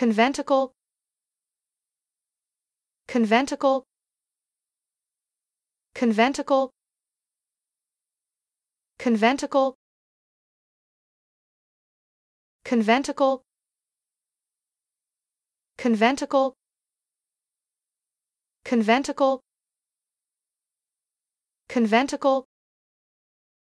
conventicle conventicle conventicle conventicle conventicle conventicle conventicle conventicle